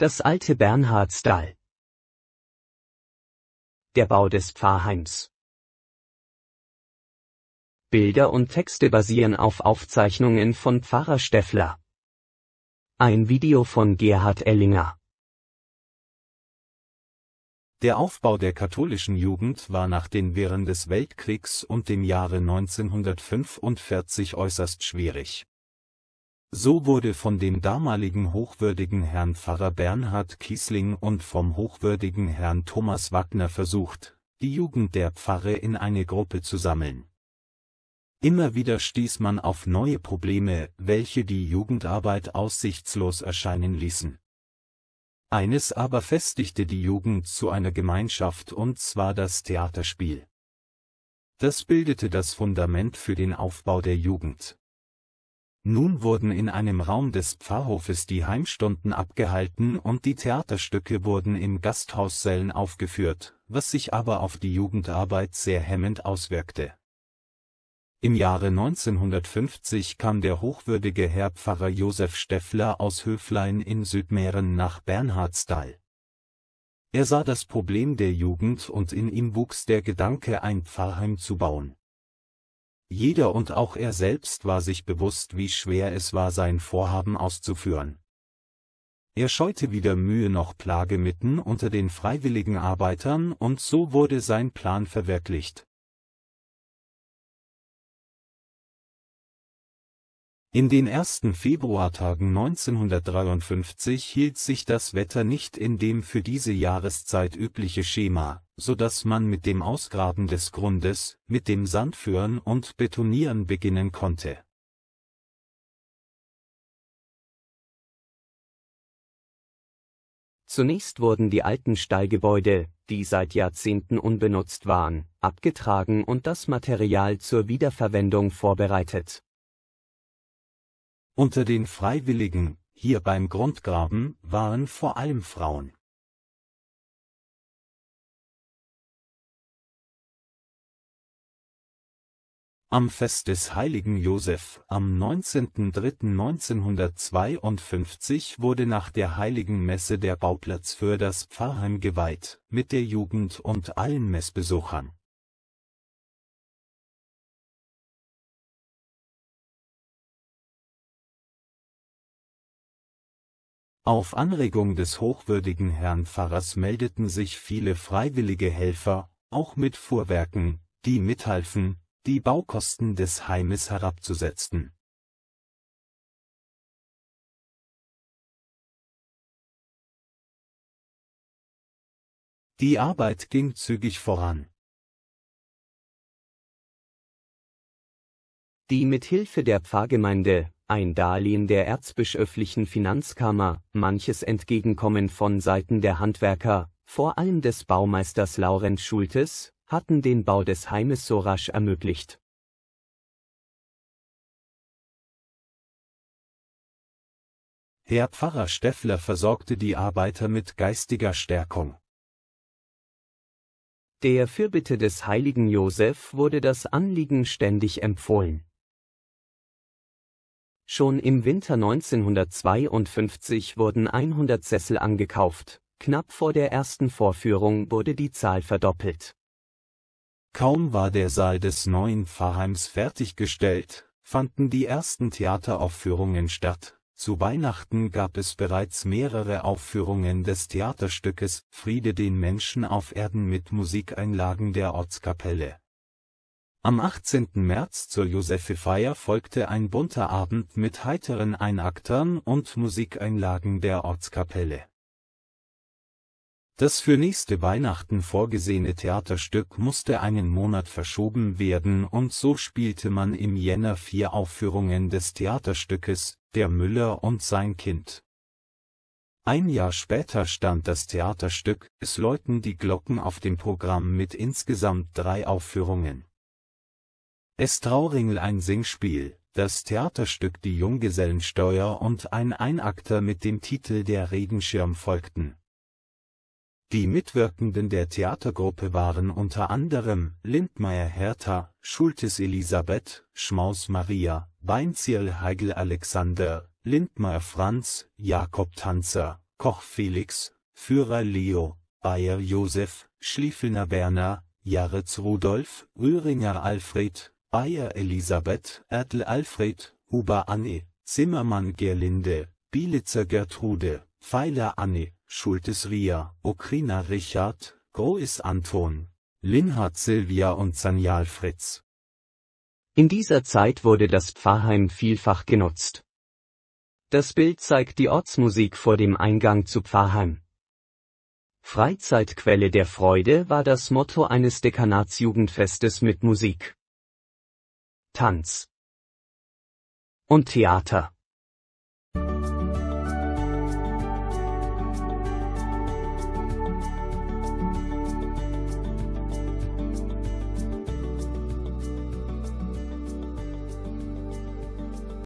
Das alte Bernhardstal. Der Bau des Pfarrheims. Bilder und Texte basieren auf Aufzeichnungen von Pfarrer Steffler. Ein Video von Gerhard Ellinger. Der Aufbau der katholischen Jugend war nach den Wehren des Weltkriegs und dem Jahre 1945 äußerst schwierig so wurde von dem damaligen hochwürdigen Herrn Pfarrer Bernhard Kiesling und vom hochwürdigen Herrn Thomas Wagner versucht, die Jugend der Pfarre in eine Gruppe zu sammeln. Immer wieder stieß man auf neue Probleme, welche die Jugendarbeit aussichtslos erscheinen ließen. Eines aber festigte die Jugend zu einer Gemeinschaft und zwar das Theaterspiel. Das bildete das Fundament für den Aufbau der Jugend. Nun wurden in einem Raum des Pfarrhofes die Heimstunden abgehalten und die Theaterstücke wurden im Gasthaus Sellen aufgeführt, was sich aber auf die Jugendarbeit sehr hemmend auswirkte. Im Jahre 1950 kam der hochwürdige Herr Pfarrer Josef Steffler aus Höflein in Südmähren nach Bernhardsthal. Er sah das Problem der Jugend und in ihm wuchs der Gedanke ein Pfarrheim zu bauen jeder und auch er selbst war sich bewusst, wie schwer es war, sein Vorhaben auszuführen. Er scheute weder Mühe noch Plage mitten unter den freiwilligen Arbeitern und so wurde sein Plan verwirklicht. In den ersten Februartagen 1953 hielt sich das Wetter nicht in dem für diese Jahreszeit übliche Schema, so dass man mit dem Ausgraben des Grundes, mit dem Sandführen und Betonieren beginnen konnte. Zunächst wurden die alten Stallgebäude, die seit Jahrzehnten unbenutzt waren, abgetragen und das Material zur Wiederverwendung vorbereitet unter den Freiwilligen, hier beim Grundgraben, waren vor allem Frauen. Am Fest des heiligen Josef am 19.03.1952 wurde nach der heiligen Messe der Bauplatz für das Pfarrheim geweiht, mit der Jugend und allen Messbesuchern Auf Anregung des hochwürdigen Herrn Pfarrers meldeten sich viele freiwillige Helfer, auch mit Fuhrwerken, die mithalfen, die Baukosten des Heimes herabzusetzen. Die Arbeit ging zügig voran. Die mit Hilfe der Pfarrgemeinde ein Darlehen der erzbischöflichen Finanzkammer, manches Entgegenkommen von Seiten der Handwerker, vor allem des Baumeisters Laurent Schultes, hatten den Bau des Heimes so rasch ermöglicht. Herr Pfarrer Steffler versorgte die Arbeiter mit geistiger Stärkung. Der Fürbitte des heiligen Josef wurde das Anliegen ständig empfohlen. Schon im Winter 1952 wurden 100 Sessel angekauft, knapp vor der ersten Vorführung wurde die Zahl verdoppelt. Kaum war der Saal des neuen Pfarrheims fertiggestellt, fanden die ersten Theateraufführungen statt. Zu Weihnachten gab es bereits mehrere Aufführungen des Theaterstückes Friede den Menschen auf Erden mit Musikeinlagen der Ortskapelle. Am 18. März zur Josefi-Feier folgte ein bunter Abend mit heiteren Einaktern und Musikeinlagen der Ortskapelle. Das für nächste Weihnachten vorgesehene Theaterstück musste einen Monat verschoben werden und so spielte man im Jänner vier Aufführungen des Theaterstückes Der Müller und sein Kind. Ein Jahr später stand das Theaterstück Es läuten die Glocken auf dem Programm mit insgesamt drei Aufführungen es Trauringel ein Singspiel, das Theaterstück Die Junggesellensteuer und ein Einakter mit dem Titel Der Regenschirm folgten. Die Mitwirkenden der Theatergruppe waren unter anderem Lindmeier Hertha, Schultes Elisabeth, Schmaus Maria, Weinzierl Heigl Alexander, Lindmeier Franz, Jakob Tanzer, Koch Felix, Führer Leo, Bayer Josef, Schliefelner Werner, Jaretz Rudolf, Rühringer Alfred, Bayer Elisabeth, Ertl Alfred, Huber Anne, Zimmermann Gerlinde, Bielitzer Gertrude, Pfeiler Anne, Schultes Ria, Okrina Richard, Grois Anton, Linhard Silvia und Sanial Fritz. In dieser Zeit wurde das Pfarrheim vielfach genutzt. Das Bild zeigt die Ortsmusik vor dem Eingang zu Pfarrheim. Freizeitquelle der Freude war das Motto eines Dekanatsjugendfestes mit Musik. Tanz und Theater.